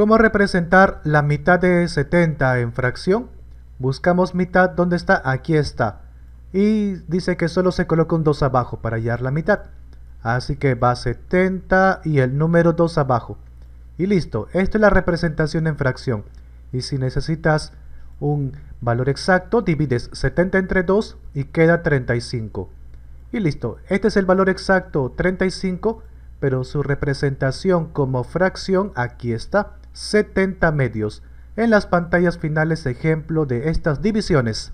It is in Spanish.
¿Cómo representar la mitad de 70 en fracción? Buscamos mitad, ¿dónde está? Aquí está. Y dice que solo se coloca un 2 abajo para hallar la mitad. Así que va 70 y el número 2 abajo. Y listo, esta es la representación en fracción. Y si necesitas un valor exacto, divides 70 entre 2 y queda 35. Y listo, este es el valor exacto 35, pero su representación como fracción aquí está. 70 medios. En las pantallas finales ejemplo de estas divisiones.